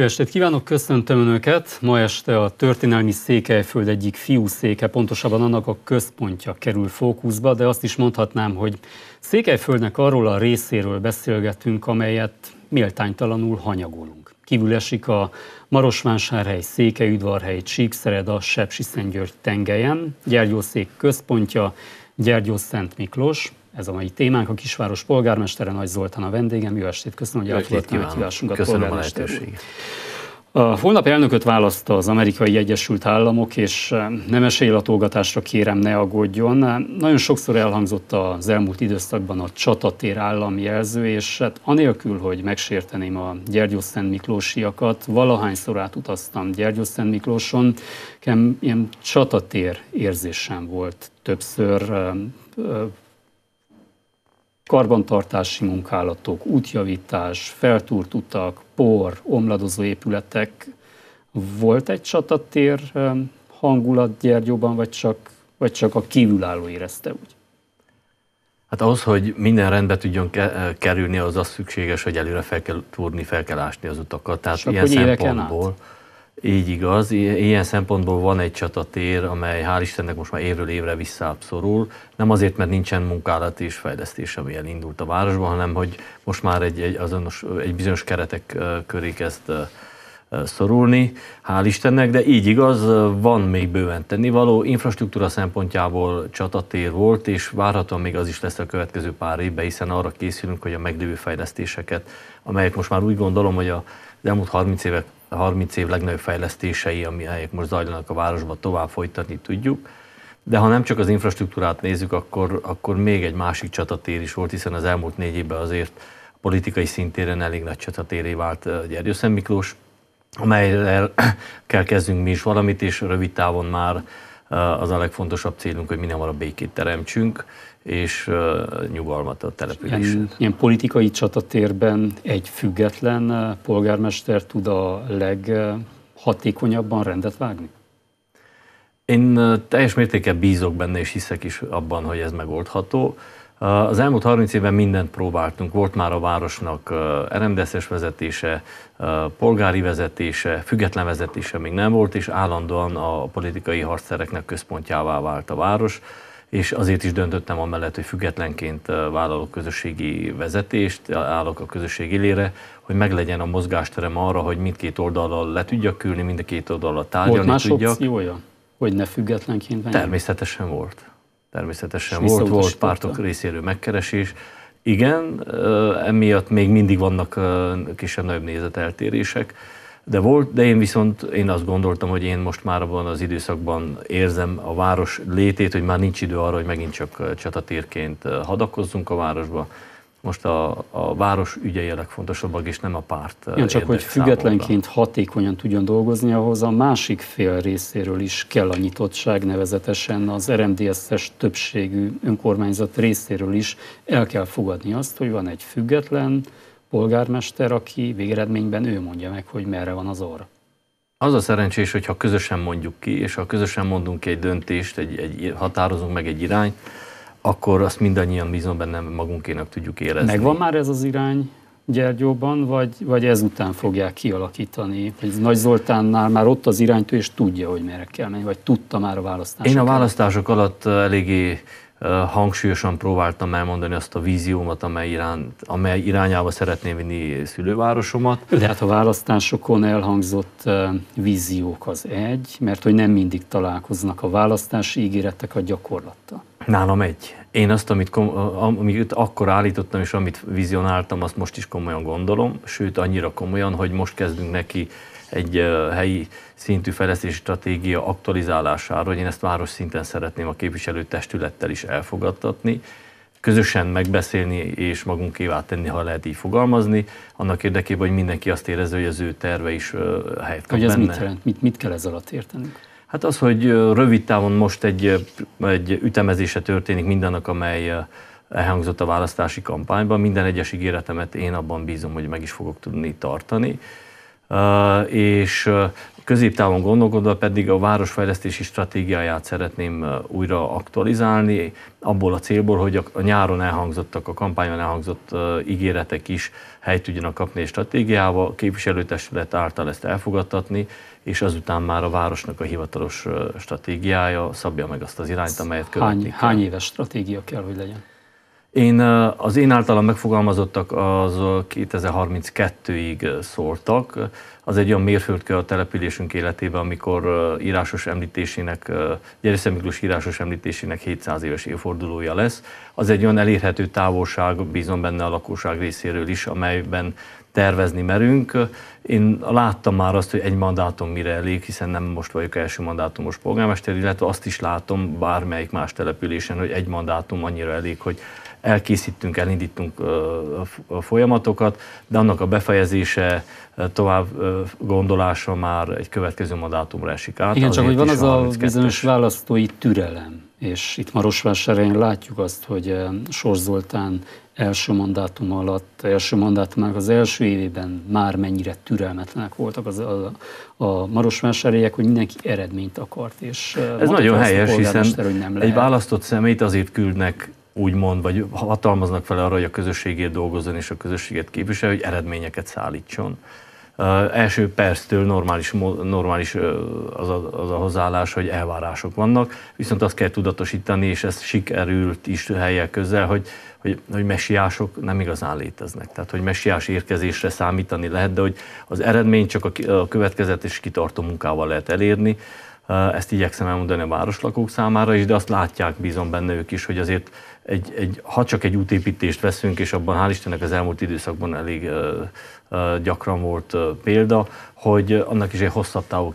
Jó estét kívánok, köszöntöm Önöket! Ma este a történelmi Székelyföld egyik fiúszéke, pontosabban annak a központja kerül fókuszba, de azt is mondhatnám, hogy Székelyföldnek arról a részéről beszélgetünk, amelyet méltánytalanul hanyagolunk. Kívül esik a Marosvásárhely, Székelyudvarhely, Csíkszereda, Sepsiszentgyörgy tengelyen, Gyergyószék központja, Gyergyó Szent Miklós, ez a mai témánk. A kisváros polgármestere Nagy Zoltán a vendégem. Jó estét, köszönöm, hogy a meghívásunkat. Köszönöm a lehetőséget. A holnap elnököt választta az amerikai Egyesült Államok, és eh, nemes élatolgatásra kérem ne aggódjon. Nagyon sokszor elhangzott az elmúlt időszakban a csatatér államjelző, és hát anélkül, hogy megsérteném a Gyergyószent Miklósiakat, valahányszor átutaztam Gyergyószent Miklóson, ilyen csatatér érzésem volt többször, eh, eh, karbantartási munkálatok, útjavítás, feltúrt utak, por, omladozó épületek. Volt egy csatatér hangulat Gyergyóban, vagy csak, vagy csak a kívülálló érezte úgy? Hát ahhoz, hogy minden rendbe tudjon ke- eh, kerülni, az az szükséges, hogy előre fel kell túrni, fel kell ásni az utakat. Tehát Csak ilyen szempontból. Át. Így igaz, ilyen szempontból van egy csatatér, amely hál' Istennek most már évről évre visszaabszorul. Nem azért, mert nincsen munkálat és fejlesztés, amilyen indult a városban, hanem hogy most már egy, egy, azonos, egy bizonyos keretek köré kezd szorulni, hál' Istennek, de így igaz, van még bőven tennivaló. Infrastruktúra szempontjából csatatér volt, és várhatóan még az is lesz a következő pár évben, hiszen arra készülünk, hogy a megdővő fejlesztéseket, amelyek most már úgy gondolom, hogy a elmúlt 30 évek 30 év legnagyobb fejlesztései, amelyek most zajlanak a városban, tovább folytatni tudjuk. De ha nem csak az infrastruktúrát nézzük, akkor, akkor még egy másik csatatér is volt, hiszen az elmúlt négy évben azért a politikai szintéren elég nagy csatatéré vált eh, Gyergyőszent Miklós, amelyel kell kezdünk mi is valamit, és rövid távon már eh, az a legfontosabb célunk, hogy minél a békét teremtsünk és uh, nyugalmat a településen. Ilyen, ilyen politikai csatatérben egy független polgármester tud a leghatékonyabban rendet vágni? Én teljes mértékben bízok benne, és hiszek is abban, hogy ez megoldható. Az elmúlt 30 évben mindent próbáltunk. Volt már a városnak rmdsz vezetése, polgári vezetése, független vezetése még nem volt, és állandóan a politikai harcszereknek központjává vált a város és azért is döntöttem amellett, hogy függetlenként vállalok közösségi vezetést, állok a közösség élére, hogy meglegyen a mozgásterem arra, hogy mindkét oldalra le tudjak ülni, mind a két oldalra tárgyalni volt más tudjak. Opciója, hogy ne függetlenként menjen? Természetesen volt. Természetesen volt, volt pártok részéről megkeresés. Igen, emiatt még mindig vannak kisebb-nagyobb nézeteltérések, de volt, de én viszont én azt gondoltam, hogy én most már abban az időszakban érzem a város létét, hogy már nincs idő arra, hogy megint csak csatatérként hadakozzunk a városba. Most a, a város ügyei a legfontosabbak, és nem a párt. Ja, csak hogy függetlenként hatékonyan tudjon dolgozni, ahhoz a másik fél részéről is kell a nyitottság, nevezetesen az RMDSZ-es többségű önkormányzat részéről is el kell fogadni azt, hogy van egy független, polgármester, aki végeredményben ő mondja meg, hogy merre van az orr. Az a szerencsés, hogyha közösen mondjuk ki, és ha közösen mondunk ki egy döntést, egy, egy, határozunk meg egy irányt, akkor azt mindannyian bízom benne magunkénak tudjuk érezni. Megvan már ez az irány Gyergyóban, vagy, vagy ezután fogják kialakítani? Vagy Nagy Zoltánnál már ott az iránytő, és tudja, hogy merre kell menni, vagy tudta már a választások Én a választások alatt eh, eléggé hangsúlyosan próbáltam elmondani azt a víziómat, amely, irány, amely irányába szeretném vinni szülővárosomat. De hát a választásokon elhangzott víziók az egy, mert hogy nem mindig találkoznak a választási ígéretek a gyakorlattal. Nálam egy. Én azt, amit, amit akkor állítottam és amit vizionáltam, azt most is komolyan gondolom, sőt annyira komolyan, hogy most kezdünk neki egy helyi szintű fejlesztési stratégia aktualizálására, hogy én ezt város szinten szeretném a képviselőtestülettel is elfogadtatni, közösen megbeszélni és magunkévá tenni, ha lehet így fogalmazni, annak érdekében, hogy mindenki azt érezze, hogy az ő terve is helyet kap hogy ez benne. Mit, jelent? mit, mit kell ez alatt érteni? Hát az, hogy rövid távon most egy, egy ütemezése történik mindannak, amely elhangzott a választási kampányban. Minden egyes ígéretemet én abban bízom, hogy meg is fogok tudni tartani. Uh, és uh, középtávon gondolkodva pedig a városfejlesztési stratégiáját szeretném uh, újra aktualizálni, abból a célból, hogy a nyáron elhangzottak, a kampányon elhangzott ígéretek is helyt tudjanak kapni a stratégiával, a képviselőtestület által ezt elfogadtatni, és azután már a városnak a hivatalos stratégiája szabja meg azt az irányt, amelyet követni hány, kell. Hány éves stratégia kell, hogy legyen? Én, az én általam megfogalmazottak az 2032-ig szóltak az egy olyan mérföldkő a településünk életében, amikor írásos említésének, Gyerisze Miklós írásos említésének 700 éves évfordulója lesz. Az egy olyan elérhető távolság, bízom benne a lakosság részéről is, amelyben tervezni merünk. Én láttam már azt, hogy egy mandátum mire elég, hiszen nem most vagyok első mandátumos polgármester, illetve azt is látom bármelyik más településen, hogy egy mandátum annyira elég, hogy elkészítünk, elindítunk folyamatokat, de annak a befejezése, tovább gondolása már egy következő mandátumra esik át. Igen, csak hogy van az a bizonyos választói türelem, és itt Marosvásárhelyen látjuk azt, hogy eh, Sors Zoltán első mandátum alatt, első mandátumának az első évében már mennyire türelmetlenek voltak az, a, a marosvásárhelyek, hogy mindenki eredményt akart. És eh, Ez nagyon helyes, hiszen hogy nem lehet. egy választott szemét azért küldnek úgymond, vagy hatalmaznak fel arra, hogy a közösségért dolgozzon és a közösséget képviselje, hogy eredményeket szállítson első perctől normális, normális az, a, az a hozzáállás, hogy elvárások vannak, viszont azt kell tudatosítani, és ez sikerült is helyek közel, hogy, hogy, hogy messiások nem igazán léteznek. Tehát, hogy messiás érkezésre számítani lehet, de hogy az eredmény csak a következetes kitartó munkával lehet elérni, ezt igyekszem elmondani a városlakók számára is, de azt látják, bízom benne ők is, hogy azért egy, egy, ha csak egy útépítést veszünk, és abban hál' Istennek az elmúlt időszakban elég gyakran volt példa, hogy annak is egy hosszabb távú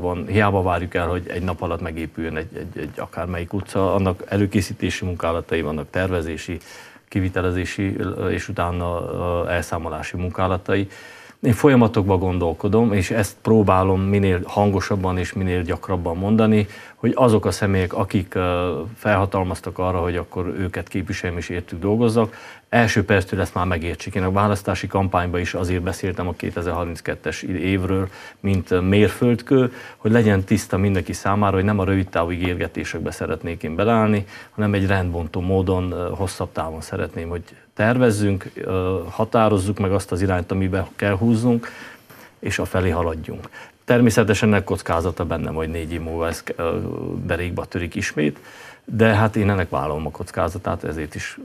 van. hiába várjuk el, hogy egy nap alatt megépüljön egy, egy, egy akármelyik utca, annak előkészítési munkálatai vannak, tervezési, kivitelezési és utána elszámolási munkálatai. Én folyamatokban gondolkodom, és ezt próbálom minél hangosabban és minél gyakrabban mondani, hogy azok a személyek, akik felhatalmaztak arra, hogy akkor őket képviseljem és értük dolgozzak, első perctől ezt már megértsük. Én a választási kampányban is azért beszéltem a 2032-es évről, mint mérföldkő, hogy legyen tiszta mindenki számára, hogy nem a rövid távú ígérgetésekbe szeretnék én belállni, hanem egy rendbontó módon, hosszabb távon szeretném, hogy tervezzünk, határozzuk meg azt az irányt, amiben kell húznunk, és a felé haladjunk. Természetesen ennek kockázata benne, hogy négy év múlva ez berékba törik ismét, de hát én ennek vállalom a kockázatát, ezért is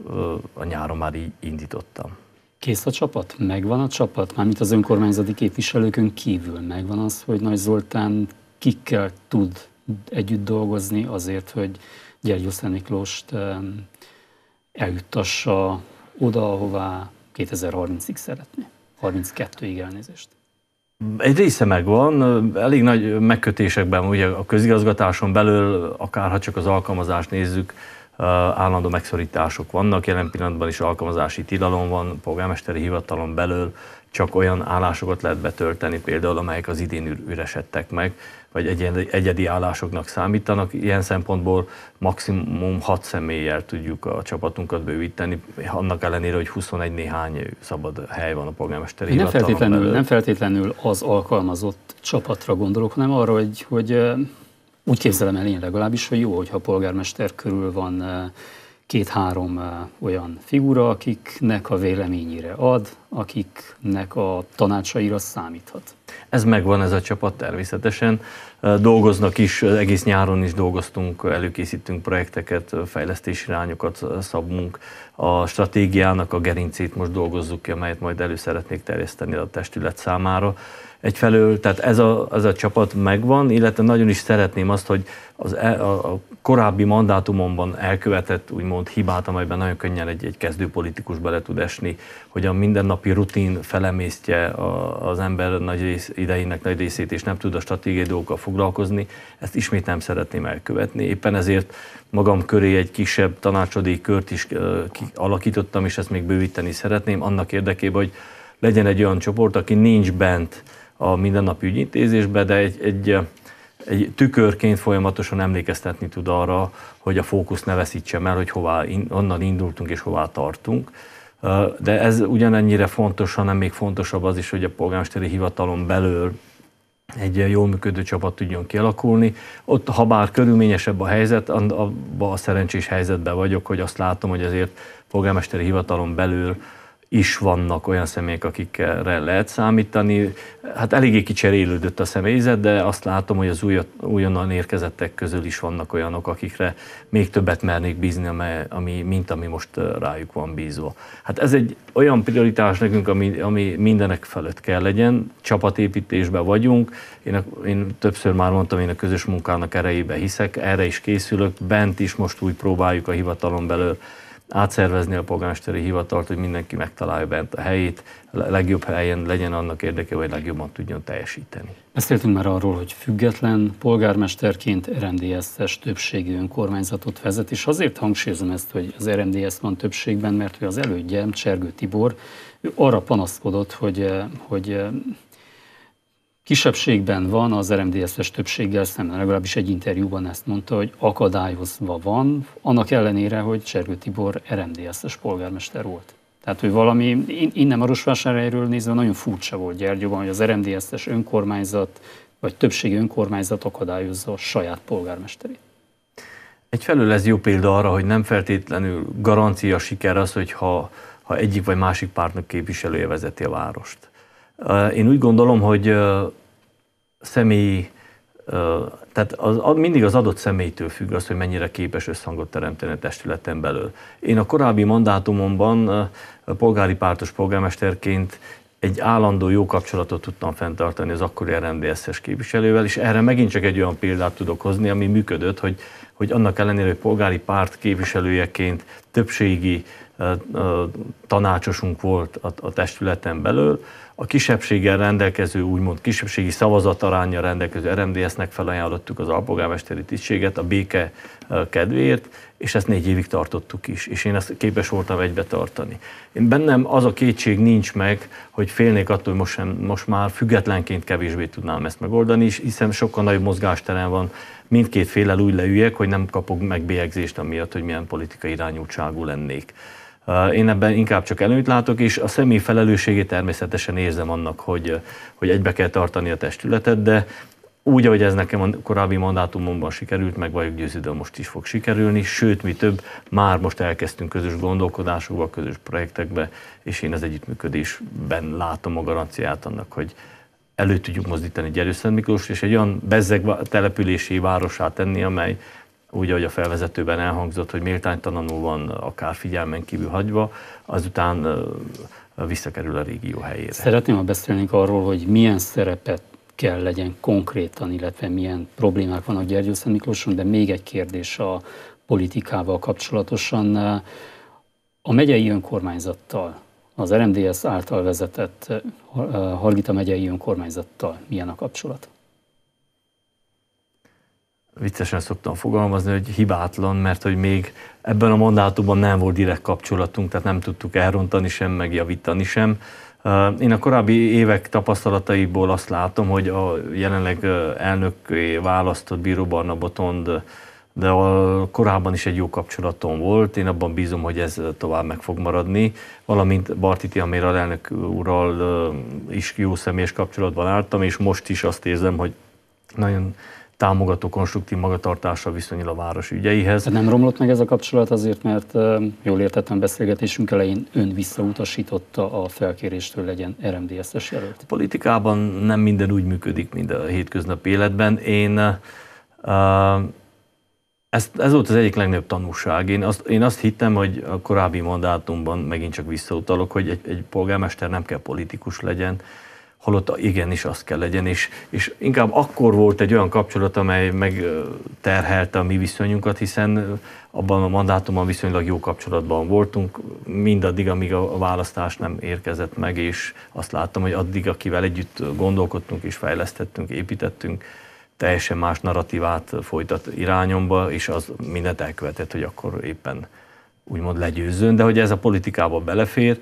a nyáron már így indítottam. Kész a csapat? Megvan a csapat? Mármint az önkormányzati képviselőkön kívül megvan az, hogy Nagy Zoltán kikkel tud együtt dolgozni azért, hogy Gyergyószá Miklóst eljuttassa oda, ahová 2030-ig szeretné. 32-ig elnézést. Egy része megvan, elég nagy megkötésekben ugye a közigazgatáson belül, akár ha csak az alkalmazást nézzük, állandó megszorítások vannak, jelen pillanatban is alkalmazási tilalom van, polgármesteri hivatalon belül csak olyan állásokat lehet betölteni, például amelyek az idén üresedtek meg, vagy egyedi, állásoknak számítanak. Ilyen szempontból maximum 6 személlyel tudjuk a csapatunkat bővíteni, annak ellenére, hogy 21 néhány szabad hely van a polgármesteri nem feltétlenül, belül. nem feltétlenül az alkalmazott csapatra gondolok, hanem arra, hogy, hogy úgy képzelem el én legalábbis, hogy jó, hogyha a polgármester körül van eh, két-három eh, olyan figura, akiknek a véleményére ad, akiknek a tanácsaira számíthat. Ez megvan ez a csapat természetesen. Eh, dolgoznak is, egész nyáron is dolgoztunk, előkészítünk projekteket, fejlesztési irányokat szabunk. A stratégiának a gerincét most dolgozzuk ki, amelyet majd elő szeretnék terjeszteni a testület számára egyfelől, tehát ez a, ez a csapat megvan, illetve nagyon is szeretném azt, hogy az, e, a, a korábbi mandátumomban elkövetett úgymond hibát, amelyben nagyon könnyen egy, egy kezdő politikus bele tud esni, hogy a mindennapi rutin felemésztje a, az ember nagy rész, idejének nagy részét, és nem tud a stratégiai dolgokkal foglalkozni, ezt ismét nem szeretném elkövetni. Éppen ezért magam köré egy kisebb tanácsadói kört is uh, alakítottam, és ezt még bővíteni szeretném, annak érdekében, hogy legyen egy olyan csoport, aki nincs bent a mindennapi ügyintézésbe, de egy, egy, egy tükörként folyamatosan emlékeztetni tud arra, hogy a fókusz ne veszítsem el, hogy hová, in, onnan indultunk és hová tartunk. De ez ugyanennyire fontos, hanem még fontosabb az is, hogy a polgármesteri hivatalon belül egy jól működő csapat tudjon kialakulni. Ott, ha bár körülményesebb a helyzet, abban a szerencsés helyzetben vagyok, hogy azt látom, hogy azért polgármesteri hivatalon belül is vannak olyan személyek, akikre lehet számítani. Hát eléggé kicserélődött a személyzet, de azt látom, hogy az új, újonnan érkezettek közül is vannak olyanok, akikre még többet mernék bízni, ami, mint ami most rájuk van bízva. Hát ez egy olyan prioritás nekünk, ami, ami mindenek felett kell legyen. Csapatépítésben vagyunk. Én, a, én többször már mondtam, én a közös munkának erejébe hiszek, erre is készülök. Bent is most úgy próbáljuk a hivatalon belül átszervezni a polgármesteri hivatalt, hogy mindenki megtalálja bent a helyét, legjobb helyen legyen annak érdeke, hogy legjobban tudjon teljesíteni. Beszéltünk már arról, hogy független polgármesterként RMDS-es többségű önkormányzatot vezet, és azért hangsúlyozom ezt, hogy az RMDS van többségben, mert ő az elődje, Csergő Tibor, ő arra panaszkodott, hogy, eh, hogy eh, kisebbségben van az RMDSZ-es többséggel szemben, legalábbis egy interjúban ezt mondta, hogy akadályozva van, annak ellenére, hogy Csergő Tibor RMDSZ-es polgármester volt. Tehát hogy valami, innen Marosvásárhelyről nézve nagyon furcsa volt Gyergyóban, hogy az RMDSZ-es önkormányzat vagy többségi önkormányzat akadályozza a saját polgármesterét. Egyfelől ez jó példa arra, hogy nem feltétlenül garancia siker az, hogyha ha egyik vagy másik pártnak képviselője vezeti a várost. Én úgy gondolom, hogy személyi, tehát az, mindig az adott személytől függ az, hogy mennyire képes összhangot teremteni a testületen belül. Én a korábbi mandátumomban polgári pártos polgármesterként egy állandó jó kapcsolatot tudtam fenntartani az akkori RMDSZ-es képviselővel, és erre megint csak egy olyan példát tudok hozni, ami működött, hogy hogy annak ellenére, hogy polgári párt képviselőjeként többségi tanácsosunk volt a, testületen belül, a kisebbséggel rendelkező, úgymond kisebbségi szavazatarányjal rendelkező RMDS-nek felajánlottuk az alpolgármesteri tisztséget a béke kedvéért, és ezt négy évig tartottuk is, és én ezt képes voltam egybe tartani. Én bennem az a kétség nincs meg, hogy félnék attól, hogy most, sem, most már függetlenként kevésbé tudnám ezt megoldani, hiszen sokkal nagyobb mozgásterem van mindkét félel úgy leüljek, hogy nem kapok megbélyegzést amiatt, hogy milyen politikai irányultságú lennék. Én ebben inkább csak előnyt látok, és a személy felelősségét természetesen érzem annak, hogy, hogy egybe kell tartani a testületet, de úgy, ahogy ez nekem a korábbi mandátumomban sikerült, meg vagyok győződő, most is fog sikerülni, sőt, mi több, már most elkezdtünk közös gondolkodásokba, közös projektekbe, és én az együttműködésben látom a garanciát annak, hogy, elő tudjuk mozdítani Gyerőszent Miklós, és egy olyan bezzeg települési városát tenni, amely úgy, ahogy a felvezetőben elhangzott, hogy méltánytalanul van akár figyelmen kívül hagyva, azután visszakerül a régió helyére. Szeretném, ha beszélnénk arról, hogy milyen szerepet kell legyen konkrétan, illetve milyen problémák vannak Gyergyószent Miklóson, de még egy kérdés a politikával kapcsolatosan. A megyei önkormányzattal az RMDS által vezetett eh, eh, Hargita megyei önkormányzattal milyen a kapcsolat? Viccesen szoktam fogalmazni, hogy hibátlan, mert hogy még ebben a mandátumban nem volt direkt kapcsolatunk, tehát nem tudtuk elrontani sem, megjavítani sem. Eh, én a korábbi évek tapasztalataiból azt látom, hogy a jelenleg elnök választott Bíró Barna Botond de a korábban is egy jó kapcsolatom volt, én abban bízom, hogy ez tovább meg fog maradni, valamint Barti Tihamér alelnök úrral is jó személyes kapcsolatban álltam, és most is azt érzem, hogy nagyon támogató, konstruktív magatartással viszonyul a város ügyeihez. nem romlott meg ez a kapcsolat azért, mert jól értettem beszélgetésünk elején ön visszautasította a felkéréstől legyen RMDSZ-es jelölt. A politikában nem minden úgy működik, mint a hétköznapi életben. Én uh, ez, ez volt az egyik legnagyobb tanulság. Én azt, én azt hittem, hogy a korábbi mandátumban megint csak visszautalok, hogy egy, egy polgármester nem kell politikus legyen, holott igenis azt kell legyen, és, és inkább akkor volt egy olyan kapcsolat, amely megterhelte a mi viszonyunkat, hiszen abban a mandátumban viszonylag jó kapcsolatban voltunk, mindaddig, amíg a választás nem érkezett meg, és azt láttam, hogy addig, akivel együtt gondolkodtunk és fejlesztettünk, építettünk, teljesen más narratívát folytat irányomba, és az mindent elkövetett, hogy akkor éppen úgymond legyőzzön, de hogy ez a politikába belefér.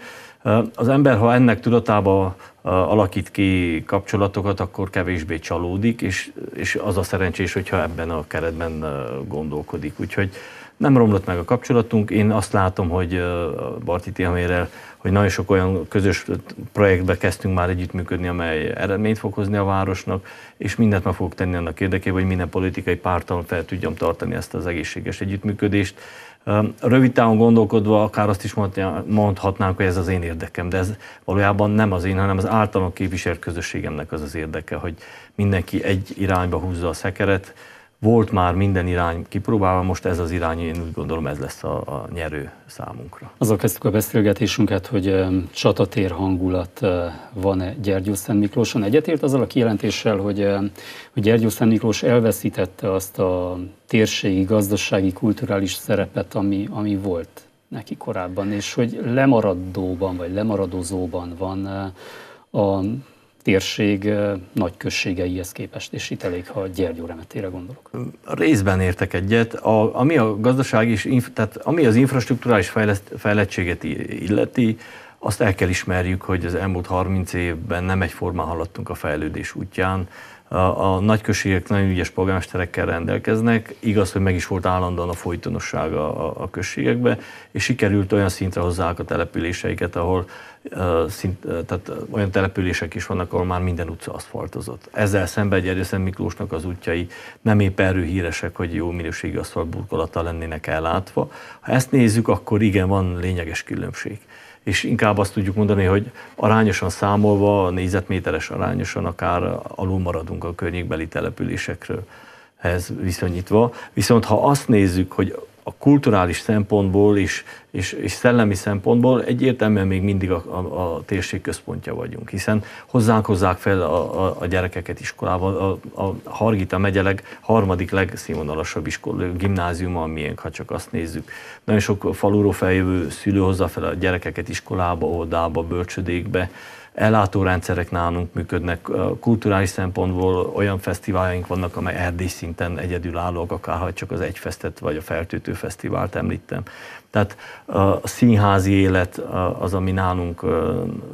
Az ember, ha ennek tudatába alakít ki kapcsolatokat, akkor kevésbé csalódik, és, és az a szerencsés, hogyha ebben a keretben gondolkodik. Úgyhogy nem romlott meg a kapcsolatunk. Én azt látom, hogy Barti Tihamérrel hogy nagyon sok olyan közös projektbe kezdtünk már együttműködni, amely eredményt fog hozni a városnak, és mindent meg fogok tenni annak érdekében, hogy minden politikai pártal fel tudjam tartani ezt az egészséges együttműködést. Rövid távon gondolkodva akár azt is mondhatnánk, hogy ez az én érdekem, de ez valójában nem az én, hanem az általam képviselt közösségemnek az az érdeke, hogy mindenki egy irányba húzza a szekeret, volt már minden irány kipróbálva, most ez az irány, én úgy gondolom ez lesz a, a nyerő számunkra. Azzal kezdtük a beszélgetésünket, hogy csatatér hangulat van-e Szent Miklóson. Egyetért azzal a kijelentéssel, hogy, hogy Gyergyó Szent Miklós elveszítette azt a térségi, gazdasági, kulturális szerepet, ami, ami volt neki korábban, és hogy lemaradóban vagy lemaradozóban van a térség nagy községeihez képest, és itt elég, ha Gyergyó remetére gondolok. Részben értek egyet. A, ami a gazdaság is, tehát ami az infrastruktúrális fejleszt, fejlettséget illeti, azt el kell ismerjük, hogy az elmúlt 30 évben nem egyformán haladtunk a fejlődés útján a, a nagyközségek nagyon ügyes polgármesterekkel rendelkeznek, igaz, hogy meg is volt állandóan a folytonosság a, a, a községekbe, és sikerült olyan szintre hozzák a településeiket, ahol uh, szint, uh, tehát olyan települések is vannak, ahol már minden utca aszfaltozott. Ezzel szemben egy Szent Miklósnak az útjai nem épp erő híresek, hogy jó minőségű aszfaltburkolata lennének ellátva. Ha ezt nézzük, akkor igen, van lényeges különbség és inkább azt tudjuk mondani, hogy arányosan számolva, négyzetméteres arányosan akár alul maradunk a környékbeli településekről ehhez viszonyítva. Viszont ha azt nézzük, hogy a kulturális szempontból is, és, és szellemi szempontból egyértelműen még mindig a, a, a térség központja vagyunk, hiszen hozzánk hozzák fel a, a, a gyerekeket iskolával, a, a Hargita megyeleg harmadik legszínvonalasabb iskola, gimnáziuma a ha csak azt nézzük. Nagyon sok faluról feljövő szülő hozza fel a gyerekeket iskolába, oldába, bölcsödékbe, ellátórendszerek nálunk működnek, kulturális szempontból olyan fesztiváljaink vannak, amely erdély szinten egyedülállóak, ha csak az Egyfesztet vagy a Fertőtő Fesztivált említem. Tehát a színházi élet az, ami nálunk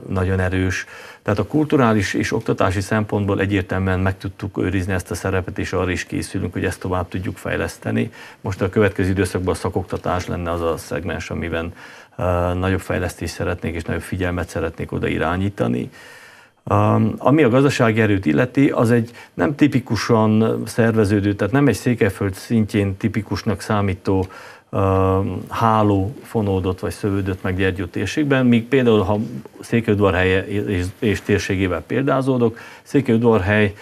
nagyon erős. Tehát a kulturális és oktatási szempontból egyértelműen meg tudtuk őrizni ezt a szerepet, és arra is készülünk, hogy ezt tovább tudjuk fejleszteni. Most a következő időszakban a szakoktatás lenne az a szegmens, amiben nagyobb fejlesztést szeretnék és nagyobb figyelmet szeretnék oda irányítani. Ami a gazdasági erőt illeti, az egy nem tipikusan szerveződő, tehát nem egy Székelyföld szintjén tipikusnak számító háló fonódott vagy szövődött meg Gyergyó térségben, míg például, ha Székelyudvarhelye és, és térségével példázódok, Székelyudvarhely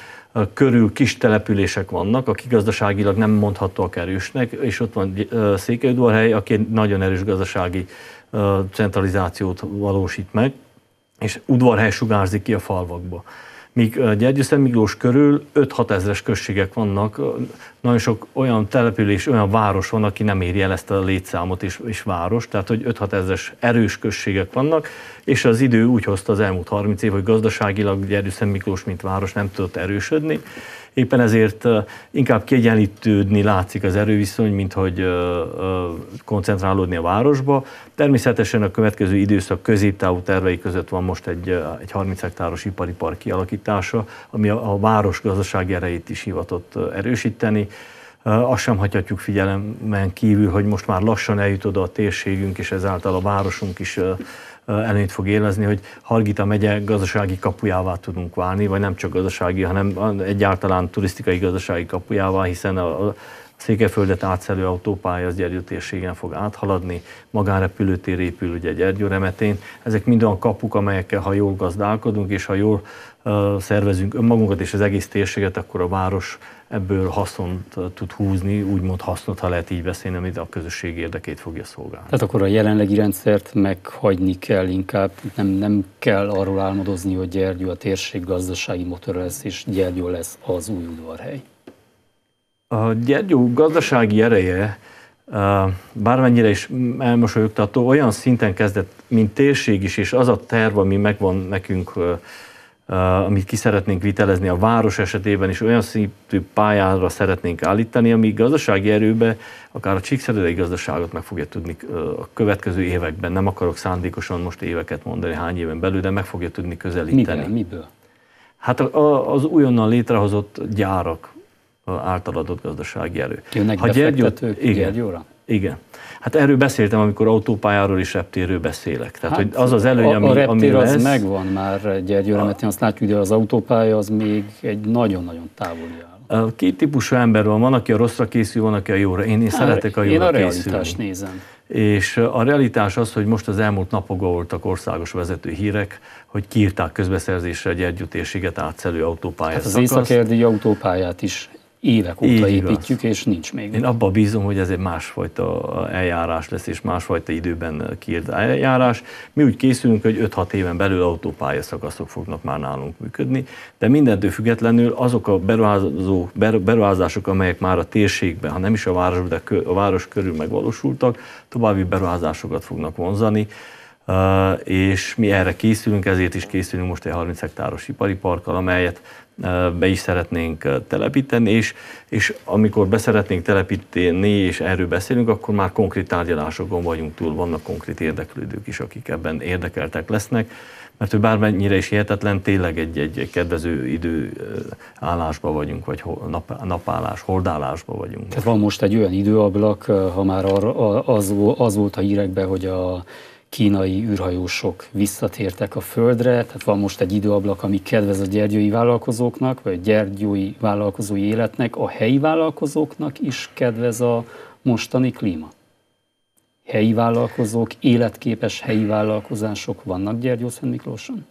körül kis települések vannak, akik gazdaságilag nem mondhatóak erősnek, és ott van Székelyudvarhely, aki egy nagyon erős gazdasági centralizációt valósít meg, és udvarhely sugárzik ki a falvakba. Míg Gyergyőszent Miklós körül 5-6 ezres községek vannak, nagyon sok olyan település, olyan város van, aki nem éri el ezt a létszámot és, és város, tehát hogy 5-6 ezres erős községek vannak, és az idő úgy hozta az elmúlt 30 év, hogy gazdaságilag Gyergyőszent Miklós, mint város nem tudott erősödni, Éppen ezért inkább kiegyenlítődni látszik az erőviszony, mint hogy koncentrálódni a városba. Természetesen a következő időszak középtávú tervei között van most egy, egy 30 hektáros ipari park kialakítása, ami a, a város gazdasági erejét is hivatott erősíteni azt sem hagyhatjuk figyelemen kívül, hogy most már lassan eljut oda a térségünk, és ezáltal a városunk is előnyt fog élezni, hogy Hargita megye gazdasági kapujává tudunk válni, vagy nem csak gazdasági, hanem egyáltalán turisztikai gazdasági kapujává, hiszen a, Székelyföldet átszelő autópálya az Gyergyó térségen fog áthaladni, magánrepülőtér épül ugye Gyergyó remetén. Ezek mind olyan kapuk, amelyekkel ha jól gazdálkodunk, és ha jól szervezünk önmagunkat és az egész térséget, akkor a város ebből haszont tud húzni, úgymond hasznot, ha lehet így beszélni, amit a közösség érdekét fogja szolgálni. Tehát akkor a jelenlegi rendszert meghagyni kell inkább, nem, nem kell arról álmodozni, hogy Gyergyó a térség gazdasági motor lesz, és Gyergyó lesz az új udvarhely. A Gyergyó gazdasági ereje bármennyire is elmosolyogtató, olyan szinten kezdett, mint térség is, és az a terv, ami megvan nekünk Uh, amit ki szeretnénk vitelezni a város esetében, és olyan szintű pályára szeretnénk állítani, ami gazdasági erőbe, akár a csíkszeredei gazdaságot meg fogja tudni uh, a következő években, nem akarok szándékosan most éveket mondani, hány éven belül, de meg fogja tudni közelíteni. Miből? Miből? Hát az újonnan létrehozott gyárak uh, által adott gazdasági erő. Jönnek ha befektetők Gyergyó, igen, Gyergyóra? Igen. Hát erről beszéltem, amikor autópályáról és reptérről beszélek. Tehát, hát, hogy az az előny, a, ami, a reptér ami lesz, az megvan már Gyergy Remetén, azt látjuk, hogy az autópálya az még egy nagyon-nagyon távoli áll. Két típusú ember van, van, aki a rosszra készül, van, aki a jóra. Én, én hát, szeretek a jóra Én a realitást nézem. És a realitás az, hogy most az elmúlt napokban voltak országos vezető hírek, hogy kiírták közbeszerzésre egy együtt térséget átszelő autópályát. Hát az északerdi autópályát is évek óta Így építjük, van. és nincs még. Én abban bízom, hogy ez egy másfajta eljárás lesz, és másfajta időben kiírt eljárás. Mi úgy készülünk, hogy 5-6 éven belül autópálya szakaszok fognak már nálunk működni, de mindentől függetlenül azok a beruházó, beruházások, amelyek már a térségben, ha nem is a város, de a város körül megvalósultak, további beruházásokat fognak vonzani és mi erre készülünk, ezért is készülünk most egy 30 hektáros ipari parkkal, amelyet be is szeretnénk telepíteni, és, és amikor beszeretnénk telepíteni, és erről beszélünk, akkor már konkrét tárgyalásokon vagyunk túl, vannak konkrét érdeklődők is, akik ebben érdekeltek lesznek, mert ő bármennyire is hihetetlen, tényleg egy, egy kedvező időállásba vagyunk, vagy nap, napállás, hordálásba vagyunk. Tehát van most egy olyan időablak, ha már az, az volt a hírekben, hogy a kínai űrhajósok visszatértek a Földre, tehát van most egy időablak, ami kedvez a gyergyói vállalkozóknak, vagy a gyergyói vállalkozói életnek, a helyi vállalkozóknak is kedvez a mostani klíma. Helyi vállalkozók, életképes helyi vállalkozások vannak Gyergyó Szent Miklóson?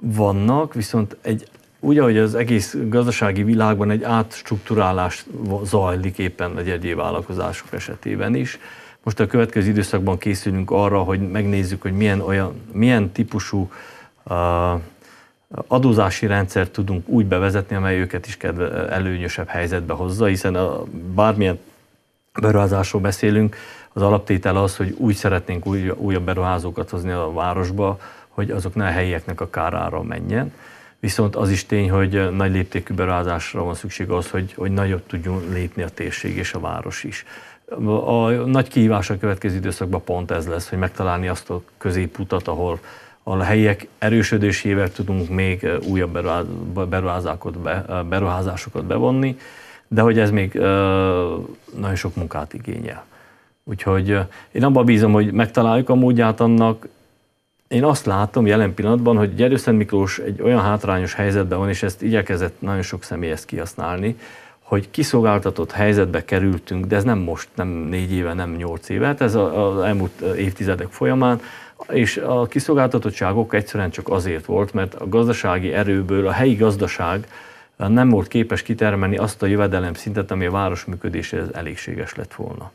Vannak, viszont egy úgy, ahogy az egész gazdasági világban egy átstruktúrálás zajlik éppen a gyergyői vállalkozások esetében is, most a következő időszakban készülünk arra, hogy megnézzük, hogy milyen, olyan, milyen típusú uh, adózási rendszert tudunk úgy bevezetni, amely őket is kedve, előnyösebb helyzetbe hozza, hiszen a, bármilyen beruházásról beszélünk, az alaptétel az, hogy úgy szeretnénk új, újabb beruházókat hozni a városba, hogy azok ne a helyieknek a kárára menjen. Viszont az is tény, hogy nagy léptékű beruházásra van szükség az, hogy, hogy nagyobb tudjon lépni a térség és a város is a nagy kihívás a következő időszakban pont ez lesz, hogy megtalálni azt a középutat, ahol, ahol a helyiek erősödésével tudunk még újabb beruházásokat bevonni, de hogy ez még nagyon sok munkát igényel. Úgyhogy én abban bízom, hogy megtaláljuk a módját annak. Én azt látom jelen pillanatban, hogy Gyerőszent Miklós egy olyan hátrányos helyzetben van, és ezt igyekezett nagyon sok személy ezt kihasználni, hogy kiszolgáltatott helyzetbe kerültünk, de ez nem most, nem négy éve, nem nyolc éve, hát ez az elmúlt évtizedek folyamán, és a kiszolgáltatottságok egyszerűen csak azért volt, mert a gazdasági erőből a helyi gazdaság nem volt képes kitermelni azt a jövedelem szintet, ami a város működéséhez elégséges lett volna.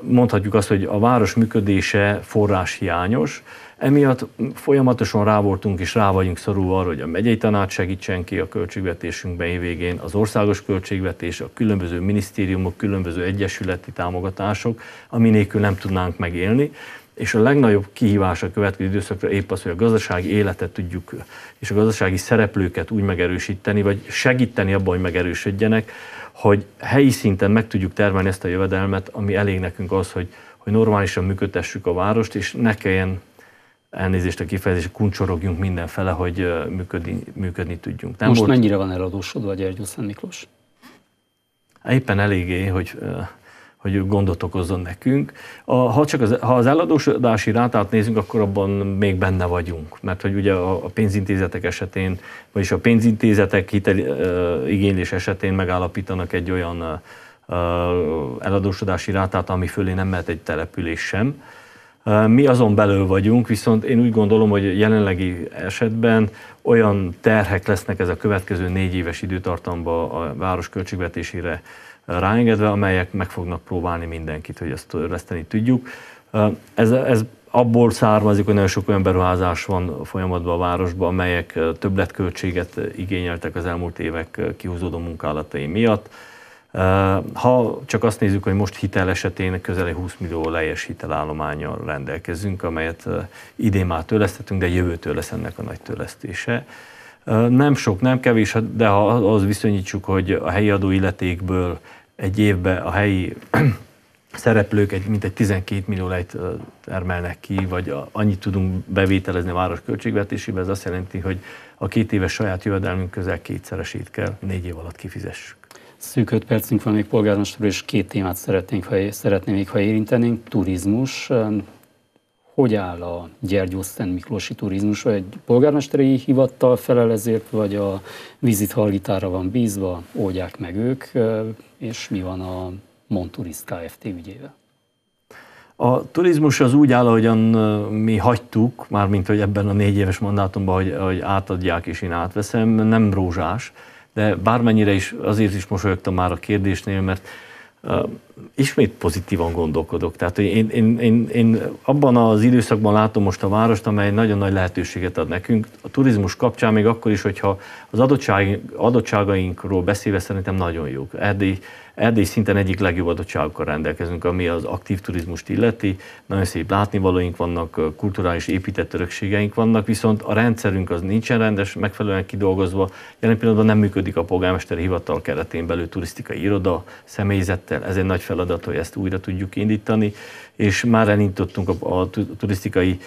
Mondhatjuk azt, hogy a város működése forráshiányos, Emiatt folyamatosan rá voltunk és rá vagyunk szorulva arra, hogy a megyei tanács segítsen ki a költségvetésünk évvégén, az országos költségvetés, a különböző minisztériumok, különböző egyesületi támogatások, ami nélkül nem tudnánk megélni és a legnagyobb kihívás a következő időszakra épp az, hogy a gazdasági életet tudjuk, és a gazdasági szereplőket úgy megerősíteni, vagy segíteni abban, hogy megerősödjenek, hogy helyi szinten meg tudjuk termelni ezt a jövedelmet, ami elég nekünk az, hogy, hogy normálisan működtessük a várost, és ne kelljen elnézést a kifejezés, kuncsorogjunk mindenfele, hogy működni, működni tudjunk. Nem Most volt... mennyire van eladósodva a Szent Miklós? Éppen eléggé, hogy hogy gondot okozzon nekünk. A, ha csak az, ha az eladósodási rátát nézünk, akkor abban még benne vagyunk. Mert hogy ugye a, a pénzintézetek esetén, vagyis a pénzintézetek hitel, uh, igénylés esetén megállapítanak egy olyan uh, eladósodási rátát, ami fölé nem mehet egy település sem. Mi azon belül vagyunk, viszont én úgy gondolom, hogy jelenlegi esetben olyan terhek lesznek ez a következő négy éves időtartamba a város költségvetésére ráengedve, amelyek meg fognak próbálni mindenkit, hogy ezt törleszteni tudjuk. Ez, ez abból származik, hogy nagyon sok olyan beruházás van folyamatban a városban, amelyek többletköltséget igényeltek az elmúlt évek kihúzódó munkálatai miatt ha csak azt nézzük, hogy most hitel esetén közel 20 millió lejes hitelállományon rendelkezünk, amelyet idén már törlesztettünk, de jövőtől lesz ennek a nagy törlesztése. Nem sok, nem kevés, de ha az viszonyítsuk, hogy a helyi illetékből egy évbe a helyi szereplők egy, mint egy 12 millió lejt termelnek ki, vagy annyit tudunk bevételezni a város költségvetésébe, ez azt jelenti, hogy a két éves saját jövedelmünk közel kétszeresét kell négy év alatt kifizessük. Szűk öt percünk van még polgármester, és két témát szeretnénk, ha, szeretném még, ha érintenénk. Turizmus. Hogy áll a Szent Miklósi turizmus? Vagy egy polgármesteri hivattal felel ezért, vagy a vízit hallgitára van bízva, oldják meg ők, és mi van a Monturist Kft. ügyével? A turizmus az úgy áll, ahogyan mi hagytuk, mármint hogy ebben a négy éves mandátumban, hogy, hogy átadják és én átveszem, nem rózsás de bármennyire is azért is mosolyogtam már a kérdésnél, mert uh, ismét pozitívan gondolkodok. Tehát én, én, én, én abban az időszakban látom most a várost, amely nagyon nagy lehetőséget ad nekünk. A turizmus kapcsán még akkor is, hogyha az adottság, adottságainkról beszélve szerintem nagyon jók. Erdély Erdély szinten egyik legjobb adottságokkal rendelkezünk, ami az aktív turizmust illeti. Nagyon szép látnivalóink vannak, kulturális épített örökségeink vannak, viszont a rendszerünk az nincsen rendes, megfelelően kidolgozva. Jelen pillanatban nem működik a polgármesteri hivatal keretén belül turisztikai iroda személyzettel. Ez egy nagy feladat, hogy ezt újra tudjuk indítani, és már elindítottunk a, a turisztikai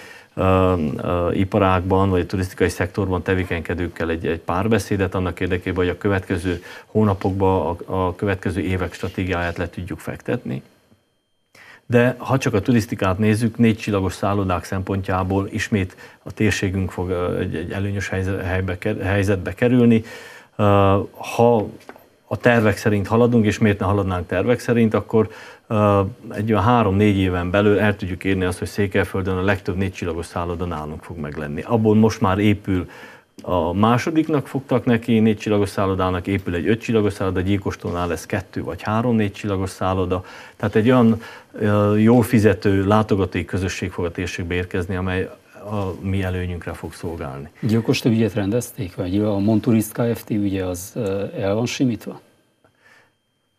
iparágban vagy a turisztikai szektorban tevékenykedőkkel egy, egy párbeszédet annak érdekében, hogy a következő hónapokban a, a következő évek stratégiáját le tudjuk fektetni. De ha csak a turisztikát nézzük, négy csillagos szállodák szempontjából ismét a térségünk fog egy, egy előnyös helyzetbe kerülni. Ha a tervek szerint haladunk, és miért ne haladnánk tervek szerint, akkor egy olyan három-négy éven belül el tudjuk érni azt, hogy Székelyföldön a legtöbb négycsillagos szálloda nálunk fog meglenni. Abból most már épül a másodiknak fogtak neki, négy csillagos szállodának épül egy öt csillagos szálloda, Gyilkostónál lesz kettő vagy három négy csillagos szálloda. Tehát egy olyan jól fizető látogatói közösség fog a térségbe érkezni, amely a mi előnyünkre fog szolgálni. Gyilkos több ügyet rendezték? Vagy a Monturist Kft. ügye az el van simítva?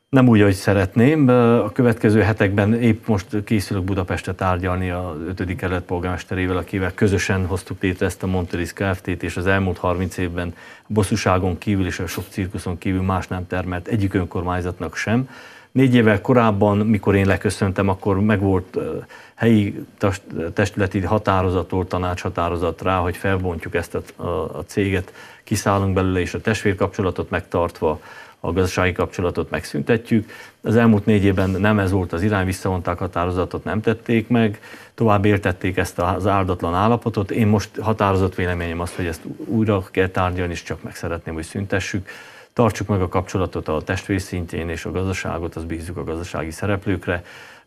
Nem úgy, ahogy szeretném. A következő hetekben épp most készülök Budapestre tárgyalni a 5. kerület polgármesterével, akivel közösen hoztuk létre ezt a Monteris Kft-t, és az elmúlt 30 évben bosszúságon kívül és a sok cirkuszon kívül más nem termelt egyik önkormányzatnak sem. Négy évvel korábban, mikor én leköszöntem, akkor megvolt helyi testületi határozattól tanácshatározat rá, hogy felbontjuk ezt a, a céget, kiszállunk belőle, és a testvérkapcsolatot megtartva a gazdasági kapcsolatot megszüntetjük. Az elmúlt négy évben nem ez volt az irány, visszavonták határozatot, nem tették meg, tovább értették ezt az áldatlan állapotot. Én most határozott véleményem az, hogy ezt újra kell tárgyalni, és csak meg szeretném, hogy szüntessük tartsuk meg a kapcsolatot a testvér szintjén és a gazdaságot, az bízzuk a gazdasági szereplőkre.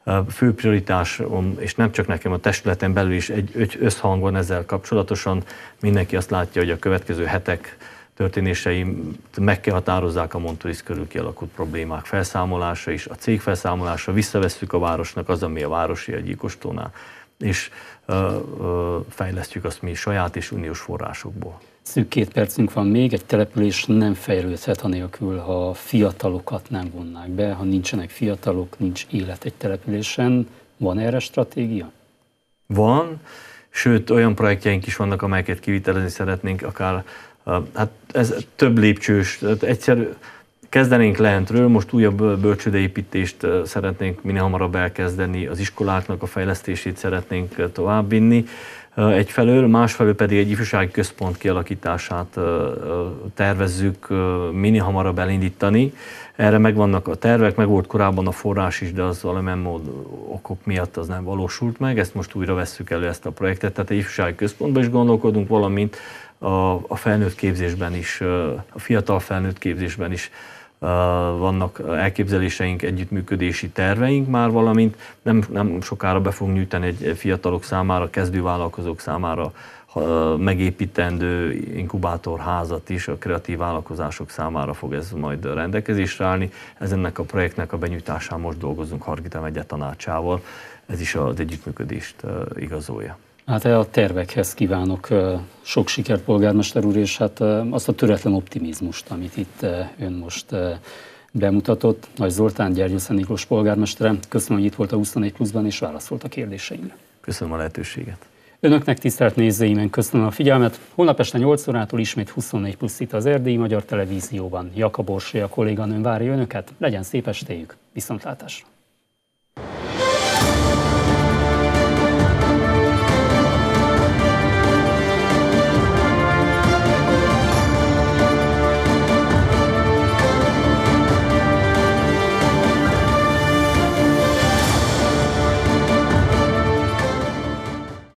A fő prioritásom, és nem csak nekem, a testületen belül is egy, egy összhang van ezzel kapcsolatosan. Mindenki azt látja, hogy a következő hetek történéseim meg kell határozzák a Montoris körül kialakult problémák felszámolása is, a cég felszámolása, visszavesszük a városnak az, ami a városi a gyíkostónál, és ö, ö, fejlesztjük azt mi saját és uniós forrásokból. Szűk két percünk van még, egy település nem fejlődhet anélkül, ha fiatalokat nem vonnák be, ha nincsenek fiatalok, nincs élet egy településen. Van erre stratégia? Van, sőt olyan projektjeink is vannak, amelyeket kivitelezni szeretnénk, akár hát ez több lépcsős, tehát egyszer kezdenénk lentről, most újabb bölcsődeépítést szeretnénk minél hamarabb elkezdeni, az iskoláknak a fejlesztését szeretnénk továbbvinni, egyfelől, másfelől pedig egy ifjúsági központ kialakítását tervezzük mini hamarabb elindítani. Erre megvannak a tervek, meg volt korábban a forrás is, de az valamilyen mód okok miatt az nem valósult meg, ezt most újra vesszük elő ezt a projektet, tehát egy ifjúsági központban is gondolkodunk, valamint a, a felnőtt képzésben is, a fiatal felnőtt képzésben is vannak elképzeléseink, együttműködési terveink már, valamint nem, nem sokára be fogunk nyújtani egy fiatalok számára, kezdővállalkozók számára megépítendő inkubátorházat is a kreatív vállalkozások számára fog ez majd rendelkezésre állni. Ez ennek a projektnek a benyújtásán most dolgozunk Hargita megye tanácsával. Ez is az együttműködést igazolja. Hát a tervekhez kívánok sok sikert, polgármester úr, és hát azt a töretlen optimizmust, amit itt ön most bemutatott. Nagy Zoltán Gyergyőszen Miklós polgármestere, köszönöm, hogy itt volt a 24 pluszban, és válaszolt a kérdéseimre. Köszönöm a lehetőséget. Önöknek tisztelt nézőimen köszönöm a figyelmet. Holnap este 8 órától ismét 24 plusz itt az Erdélyi Magyar Televízióban. Jakab a kolléganőm várja önöket. Legyen szép estéjük. Viszontlátásra!